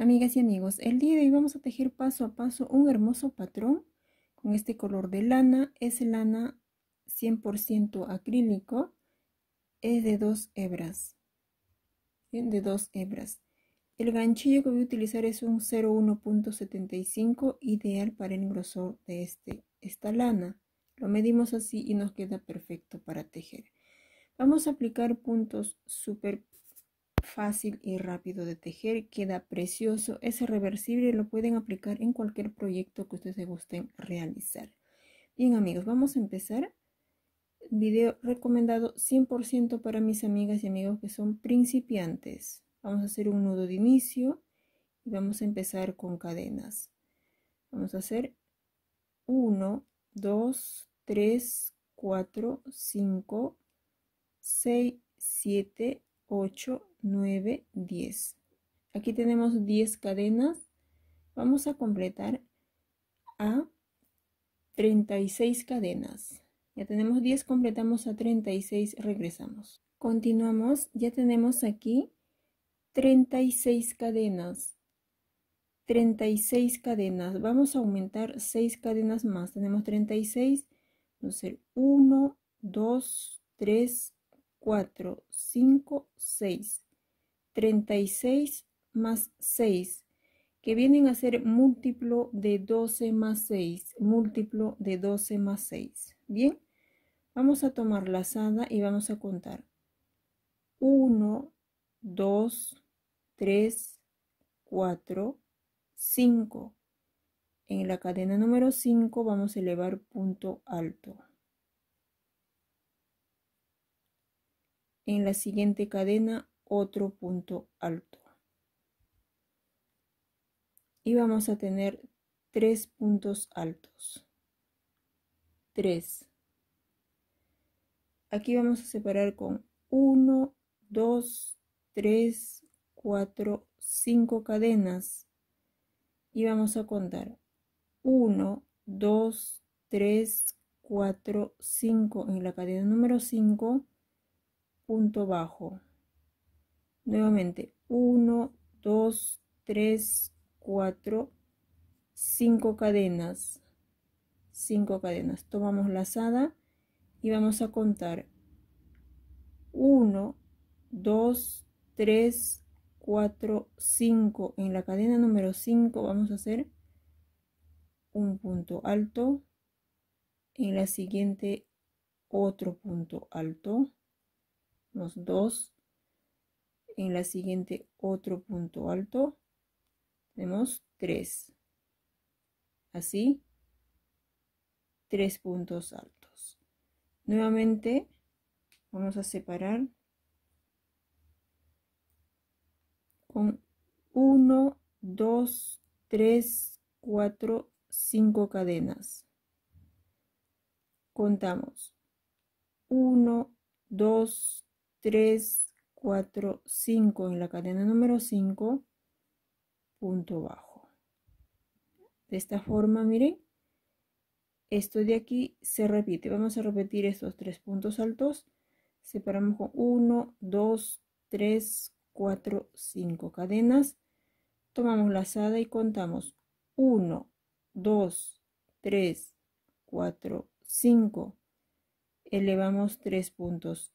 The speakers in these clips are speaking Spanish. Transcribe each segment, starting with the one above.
Amigas y amigos, el día de hoy vamos a tejer paso a paso un hermoso patrón con este color de lana. Es lana 100% acrílico, es de dos hebras, de dos hebras. El ganchillo que voy a utilizar es un 01.75, ideal para el grosor de este, esta lana. Lo medimos así y nos queda perfecto para tejer. Vamos a aplicar puntos super fácil y rápido de tejer, queda precioso, es reversible, lo pueden aplicar en cualquier proyecto que ustedes gusten realizar. Bien amigos, vamos a empezar. Video recomendado 100% para mis amigas y amigos que son principiantes. Vamos a hacer un nudo de inicio y vamos a empezar con cadenas. Vamos a hacer 1, 2, 3, 4, 5, 6, 7, 8, 9, 10. Aquí tenemos 10 cadenas. Vamos a completar a 36 cadenas. Ya tenemos 10, completamos a 36, regresamos. Continuamos, ya tenemos aquí 36 cadenas. 36 cadenas. Vamos a aumentar 6 cadenas más. Tenemos 36. Vamos a 1, 2, 3, 4, 5, 6. 36 más 6, que vienen a ser múltiplo de 12 más 6, múltiplo de 12 más 6. Bien, vamos a tomar la sana y vamos a contar. 1, 2, 3, 4, 5. En la cadena número 5 vamos a elevar punto alto. En la siguiente cadena otro punto alto. Y vamos a tener tres puntos altos. 3. Aquí vamos a separar con 1, 2, 3, 4, 5 cadenas. Y vamos a contar 1, 2, 3, 4, 5 en la cadena número 5 punto bajo. Nuevamente, 1, 2, 3, 4, 5 cadenas. 5 cadenas. Tomamos lazada y vamos a contar 1, 2, 3, 4, 5. En la cadena número 5 vamos a hacer un punto alto. En la siguiente otro punto alto los dos. En la siguiente otro punto alto. Tenemos 3 Así. Tres puntos altos. Nuevamente vamos a separar con 1, 2, 3, 4, 5 cadenas. Contamos. 1, 2, 3, 4, 5 en la cadena número 5, punto bajo. De esta forma, miren, esto de aquí se repite. Vamos a repetir estos tres puntos altos. Separamos con 1, 2, 3, 4, 5 cadenas. Tomamos la asada y contamos 1, 2, 3, 4, 5. Elevamos 3 puntos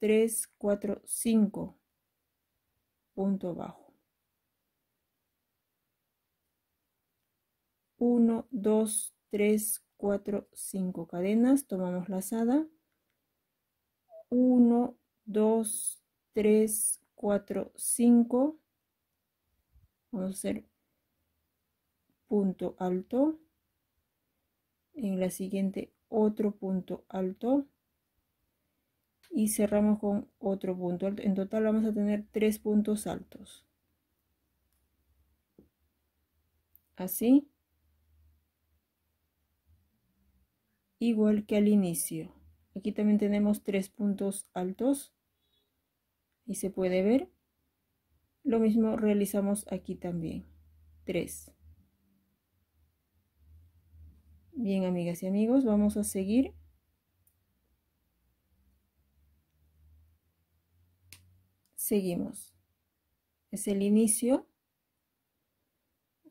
3, 4, 5. Punto bajo. 1, 2, 3, 4, 5 cadenas. Tomamos lazada. 1, 2, 3, 4, 5. Vamos a hacer punto alto. En la siguiente otro punto alto y cerramos con otro punto alto. En total vamos a tener tres puntos altos. Así. Igual que al inicio. Aquí también tenemos tres puntos altos. Y se puede ver. Lo mismo realizamos aquí también. Tres. Bien, amigas y amigos, vamos a seguir seguimos. Es el inicio.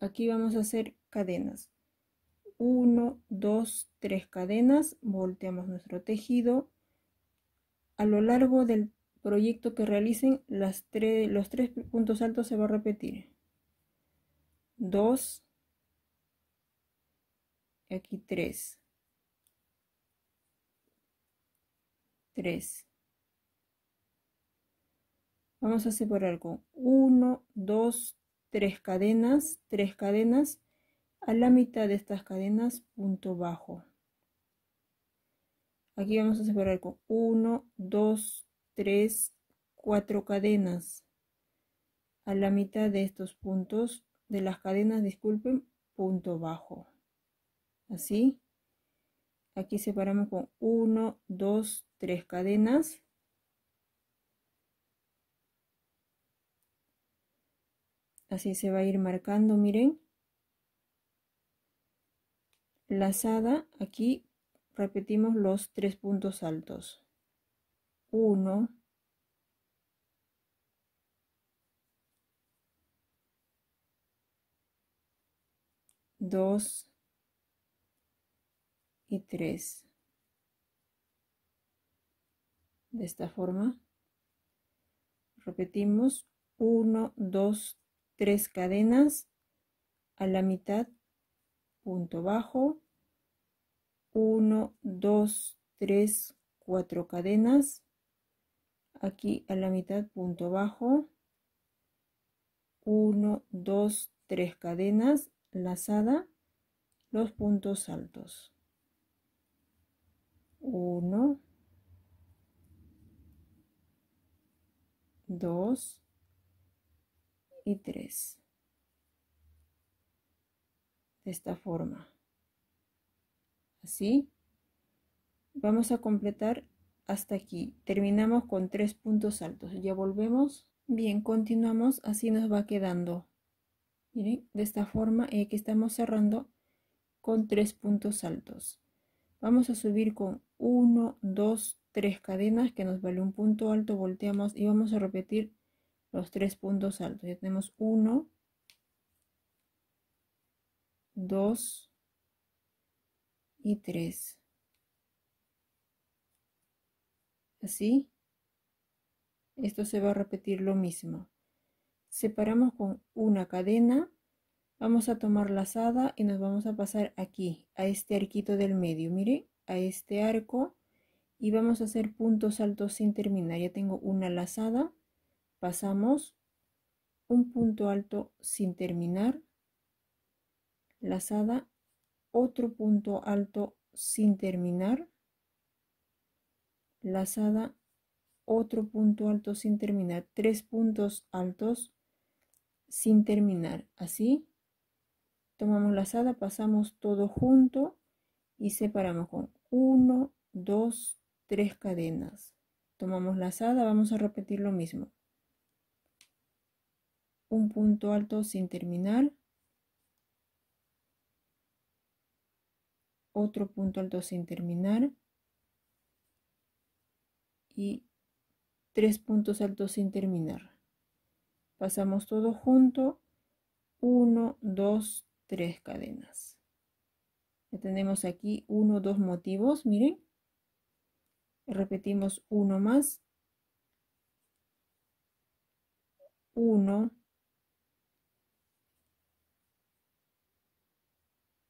Aquí vamos a hacer cadenas. 1, 2, 3 cadenas. Volteamos nuestro tejido. A lo largo del proyecto que realicen, las los tres puntos altos se va a repetir. 2, aquí 3, 3, vamos a separar con 1, 2, 3 cadenas, 3 cadenas, a la mitad de estas cadenas, punto bajo. Aquí vamos a separar con 1, 2, 3, 4 cadenas. A la mitad de estos puntos, de las cadenas, disculpen, punto bajo. Así. Aquí separamos con 1, 2, 3 cadenas así se va a ir marcando miren lazada aquí repetimos los tres puntos altos 1 2 y 3 de esta forma repetimos 1 2 tres cadenas a la mitad, punto bajo, 1, 2, 3, 4 cadenas, aquí a la mitad, punto bajo, 1, 2, 3 cadenas, lazada, los puntos altos. 1, 2, y 3. De esta forma. Así. Vamos a completar hasta aquí. Terminamos con tres puntos altos. Ya volvemos. Bien, continuamos. Así nos va quedando. Miren, de esta forma y eh, que estamos cerrando con tres puntos altos. Vamos a subir con 1, 2, tres cadenas que nos vale un punto alto. Volteamos y vamos a repetir los tres puntos altos. Ya tenemos uno 2 y 3. Así. Esto se va a repetir lo mismo. Separamos con una cadena. Vamos a tomar lazada y nos vamos a pasar aquí, a este arquito del medio. Mire, a este arco. Y vamos a hacer puntos altos sin terminar. Ya tengo una lazada pasamos un punto alto sin terminar, lazada, otro punto alto sin terminar, lazada, otro punto alto sin terminar, tres puntos altos sin terminar, así. Tomamos lazada, pasamos todo junto y separamos con 1, 2, tres cadenas. Tomamos lazada, vamos a repetir lo mismo un punto alto sin terminar, otro punto alto sin terminar y tres puntos altos sin terminar. Pasamos todo junto, 1, 2, tres cadenas. Ya tenemos aquí 1, dos motivos, miren. Repetimos uno más, 1,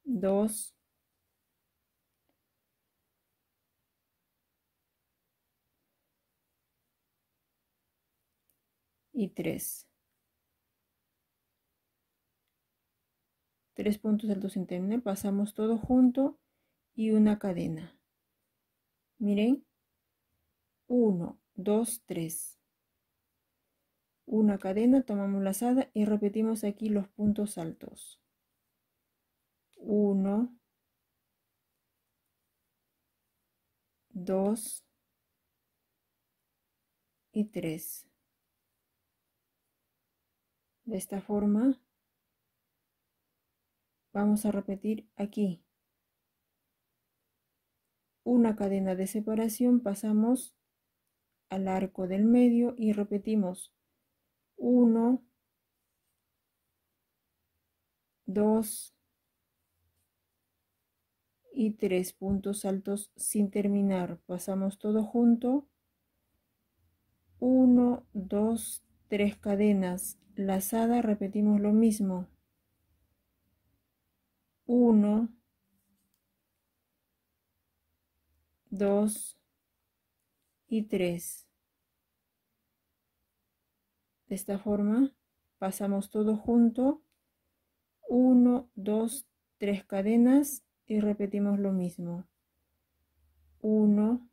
2, y 3. Tres puntos altos en terminal, pasamos todo junto y una cadena. Miren, 1, 2, 3. Una cadena, tomamos lazada y repetimos aquí los puntos altos. 1, 2 y 3. De esta forma vamos a repetir aquí. Una cadena de separación pasamos al arco del medio y repetimos 1, 2, y tres puntos altos sin terminar. Pasamos todo junto. 1, 2, 3 cadenas. Lazada repetimos lo mismo. 1, 2 y 3. De esta forma pasamos todo junto. 1, 2, 3 cadenas y repetimos lo mismo. 1,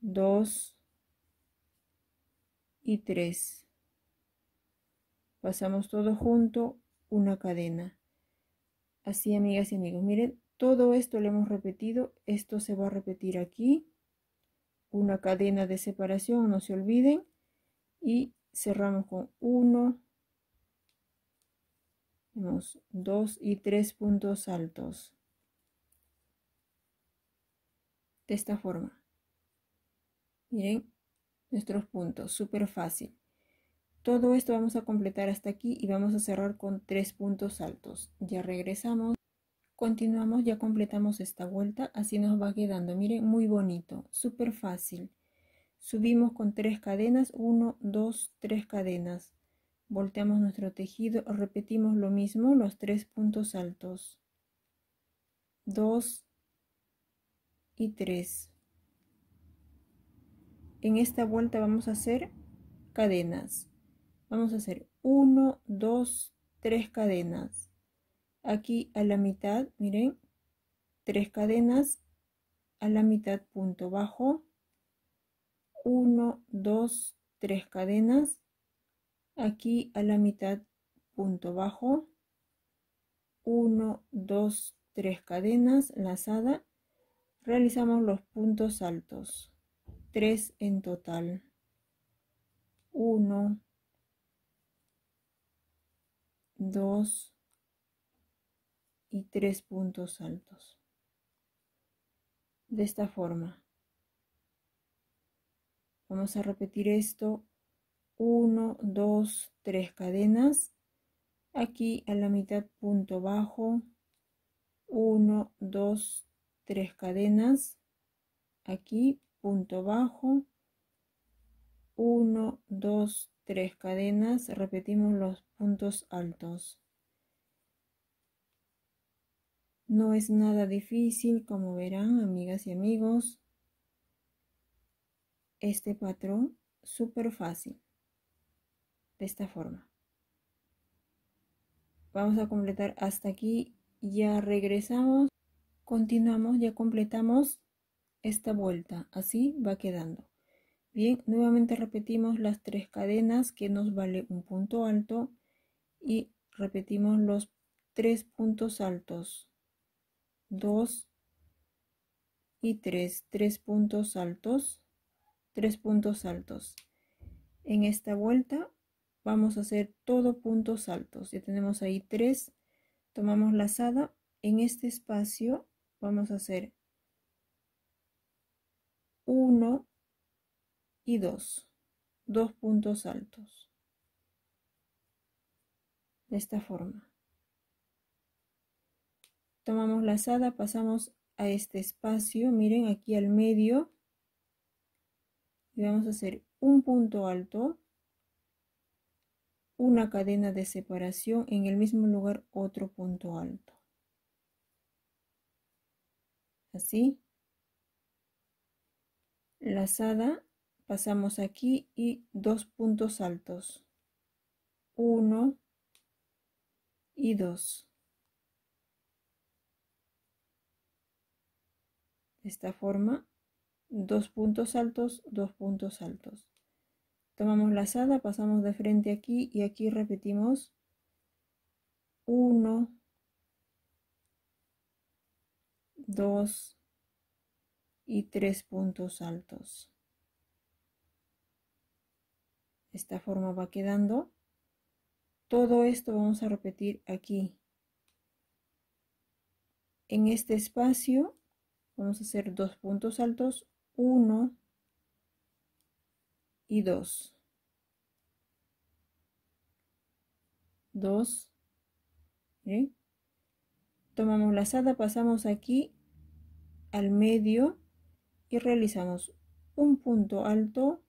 2 y 3. Pasamos todo junto una cadena. Así, amigas y amigos, miren, todo esto lo hemos repetido. Esto se va a repetir aquí. Una cadena de separación, no se olviden. Y cerramos con uno tenemos dos y tres puntos altos. De esta forma. Miren nuestros puntos. Súper fácil. Todo esto vamos a completar hasta aquí y vamos a cerrar con tres puntos altos. Ya regresamos. Continuamos, ya completamos esta vuelta, así nos va quedando, miren, muy bonito, súper fácil. Subimos con tres cadenas, uno dos tres cadenas volteamos nuestro tejido, repetimos lo mismo, los tres puntos altos, 2 y 3. En esta vuelta vamos a hacer cadenas. Vamos a hacer 1, 2, 3 cadenas. Aquí a la mitad, miren, 3 cadenas, a la mitad punto bajo, 1, 2, 3 cadenas, aquí a la mitad punto bajo 1 2 3 cadenas lazada realizamos los puntos altos 3 en total 1 2 y 3 puntos altos de esta forma vamos a repetir esto 1, 2, 3 cadenas. Aquí a la mitad punto bajo, 1, 2, 3 cadenas. Aquí punto bajo, 1, 2, 3 cadenas. Repetimos los puntos altos. No es nada difícil, como verán, amigas y amigos. Este patrón súper fácil de esta forma. Vamos a completar hasta aquí. Ya regresamos. Continuamos, ya completamos esta vuelta. Así va quedando. Bien, nuevamente repetimos las tres cadenas que nos vale un punto alto y repetimos los tres puntos altos. dos y tres tres puntos altos, tres puntos altos. En esta vuelta vamos a hacer todo puntos altos. Ya tenemos ahí tres. Tomamos lazada. En este espacio vamos a hacer uno y Dos, dos puntos altos. De esta forma. Tomamos lazada, pasamos a este espacio. Miren aquí al medio. Y vamos a hacer un punto alto una cadena de separación en el mismo lugar otro punto alto. Así. Lazada, pasamos aquí y dos puntos altos. Uno y dos. De esta forma, dos puntos altos, dos puntos altos. Tomamos la lazada, pasamos de frente aquí y aquí repetimos 1, 2 y tres puntos altos. Esta forma va quedando. Todo esto vamos a repetir aquí. En este espacio vamos a hacer dos puntos altos, uno y 2. 2. ¿Eh? tomamos Tomamos lazada, pasamos aquí al medio y realizamos un punto alto,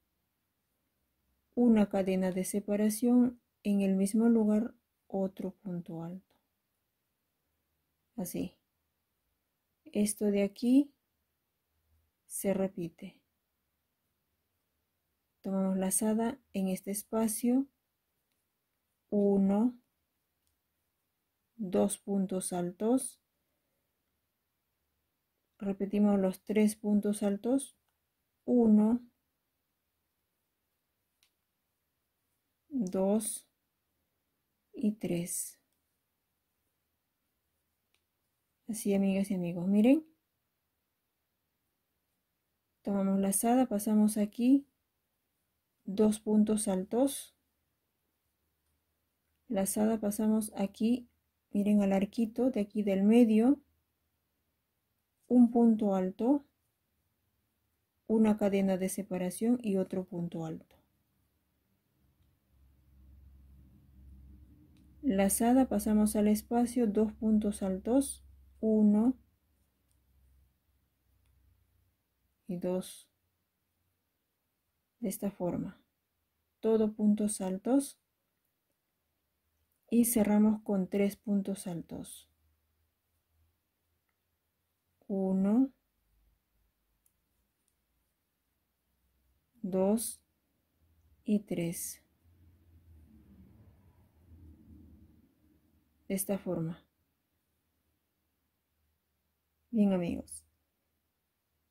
una cadena de separación en el mismo lugar, otro punto alto. Así. Esto de aquí se repite tomamos lazada en este espacio 1 2 puntos altos repetimos los tres puntos altos 1 2 y 3 así amigas y amigos miren tomamos lazada pasamos aquí dos puntos altos lazada pasamos aquí miren al arquito de aquí del medio un punto alto una cadena de separación y otro punto alto lazada pasamos al espacio dos puntos altos uno y dos de esta forma. Todo puntos altos y cerramos con tres puntos altos. 1, 2 y 3. De esta forma. Bien amigos.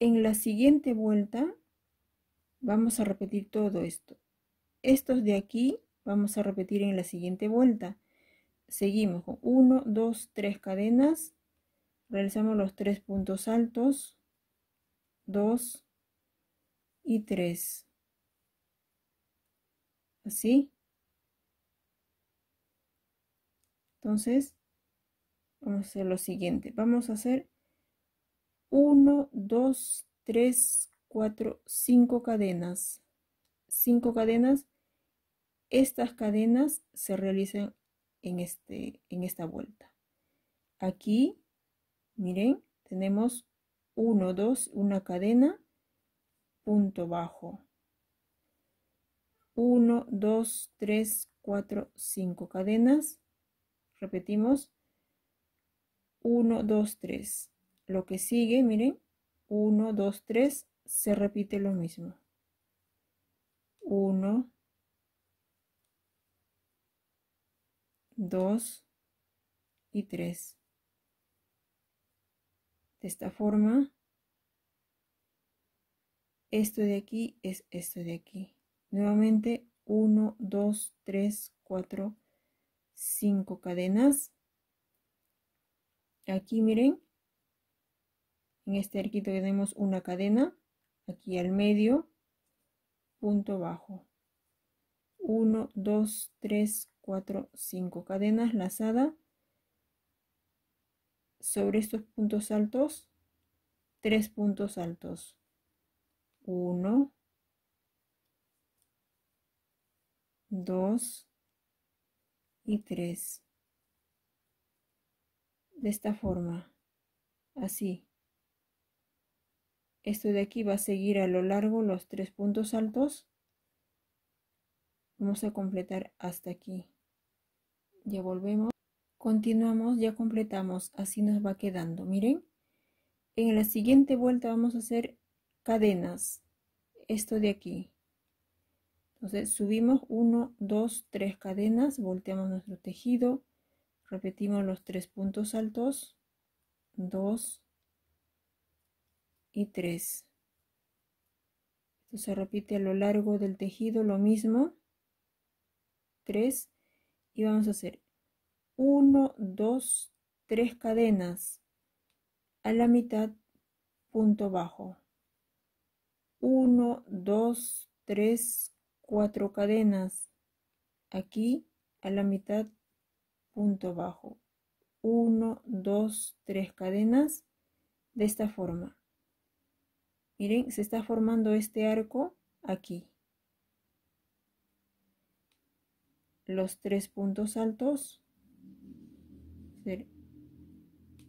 En la siguiente vuelta Vamos a repetir todo esto. Estos de aquí vamos a repetir en la siguiente vuelta. Seguimos con 1, 2, 3 cadenas. Realizamos los tres puntos altos. 2 y 3. Así. Entonces, vamos a hacer lo siguiente. Vamos a hacer 1, 2, 3 4, 5 cadenas. 5 cadenas. Estas cadenas se realizan en, este, en esta vuelta. Aquí, miren, tenemos 1, 2, una cadena, punto bajo. 1, 2, 3, 4, 5 cadenas. Repetimos. 1, 2, 3. Lo que sigue, miren, 1, 2, 3, se repite lo mismo. 1, 2 y 3. De esta forma, esto de aquí es esto de aquí. Nuevamente 1, 2, 3, 4, 5 cadenas. Aquí miren, en este arquito tenemos una cadena aquí al medio, punto bajo. 1, 2, 3, 4, 5 cadenas lazada sobre estos puntos altos, 3 puntos altos. 1, 2 y 3. De esta forma, así esto de aquí va a seguir a lo largo los tres puntos altos vamos a completar hasta aquí ya volvemos continuamos ya completamos así nos va quedando miren en la siguiente vuelta vamos a hacer cadenas esto de aquí entonces subimos 1 dos tres cadenas volteamos nuestro tejido repetimos los tres puntos altos dos y 3. Esto se repite a lo largo del tejido lo mismo. 3 y vamos a hacer 1, 2, 3 cadenas a la mitad, punto bajo. 1, 2, 3, 4 cadenas aquí a la mitad, punto bajo. 1, 2, 3 cadenas de esta forma. Miren, se está formando este arco aquí. Los tres puntos altos.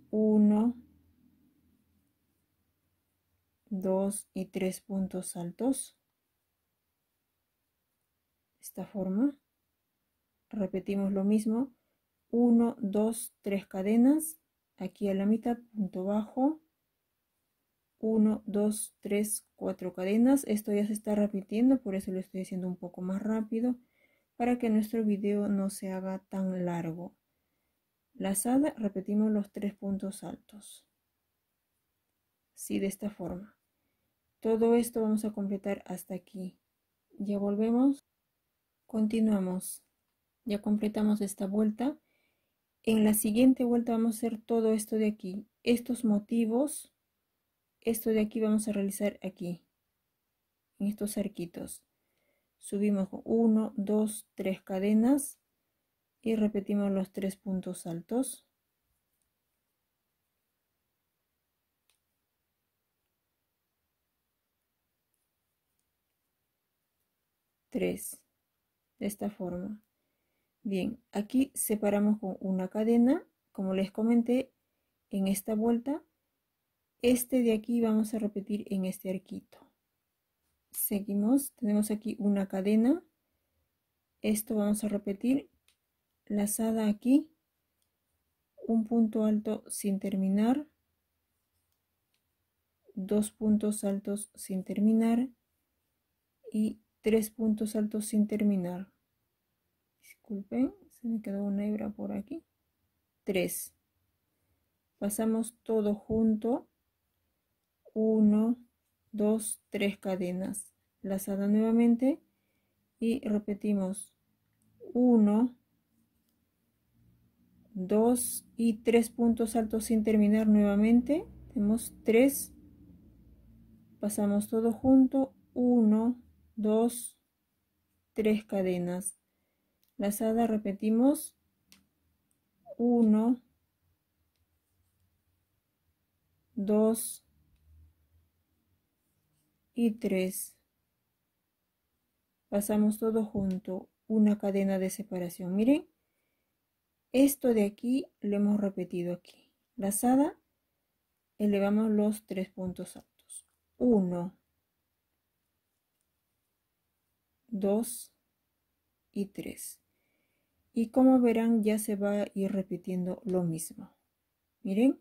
1 2 y 3 puntos altos. Esta forma. Repetimos lo mismo. 1, 2, 3 cadenas, aquí a la mitad, punto bajo, 1, 2, 3, 4 cadenas. Esto ya se está repitiendo, por eso lo estoy haciendo un poco más rápido para que nuestro video no se haga tan largo. Lazada, repetimos los tres puntos altos. Sí, de esta forma. Todo esto vamos a completar hasta aquí. Ya volvemos. Continuamos. Ya completamos esta vuelta. En la siguiente vuelta vamos a hacer todo esto de aquí. Estos motivos esto de aquí vamos a realizar aquí en estos arquitos subimos 1 2 3 cadenas y repetimos los 3 puntos altos 3 de esta forma bien aquí separamos con una cadena como les comenté en esta vuelta este de aquí vamos a repetir en este arquito. Seguimos, tenemos aquí una cadena. Esto vamos a repetir lazada aquí, un punto alto sin terminar, dos puntos altos sin terminar y tres puntos altos sin terminar. Disculpen, se me quedó una hebra por aquí. Tres. Pasamos todo junto 1, 2, 3 cadenas. Lazada nuevamente y repetimos 1, 2 y 3 puntos altos sin terminar nuevamente. Tenemos 3, pasamos todo junto, 1, 2, 3 cadenas. Lazada repetimos 1, 2, y 3. Pasamos todo junto, una cadena de separación. Miren, esto de aquí lo hemos repetido aquí. Lazada, elevamos los tres puntos altos. 1, 2 y 3. Y como verán, ya se va a ir repitiendo lo mismo. Miren,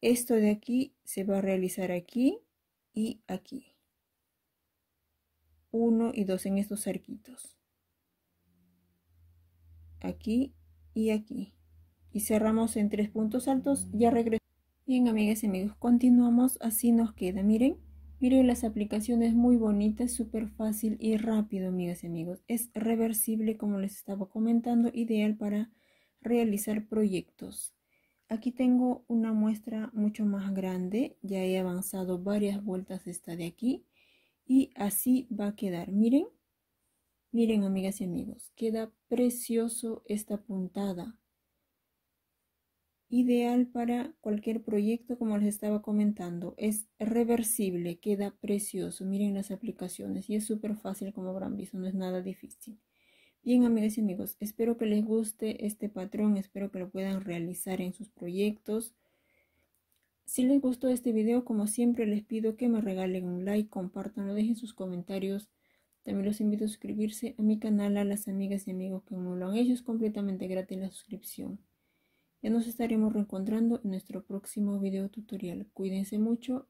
esto de aquí se va a realizar aquí y aquí. Uno y dos en estos cerquitos Aquí y aquí. Y cerramos en tres puntos altos. Ya regresamos. Bien, amigas y amigos, continuamos. Así nos queda. Miren. Miren las aplicaciones muy bonitas, súper fácil y rápido, amigas y amigos. Es reversible, como les estaba comentando, ideal para realizar proyectos. Aquí tengo una muestra mucho más grande, ya he avanzado varias vueltas esta de aquí y así va a quedar. Miren, miren amigas y amigos, queda precioso esta puntada. Ideal para cualquier proyecto como les estaba comentando, es reversible, queda precioso. Miren las aplicaciones y es súper fácil como habrán no es nada difícil. Bien, amigas y amigos, espero que les guste este patrón, espero que lo puedan realizar en sus proyectos. Si les gustó este video, como siempre, les pido que me regalen un like, compartanlo, dejen sus comentarios. También los invito a suscribirse a mi canal, a las amigas y amigos que no lo han hecho. Es completamente gratis la suscripción. Ya nos estaremos reencontrando en nuestro próximo video tutorial. Cuídense mucho.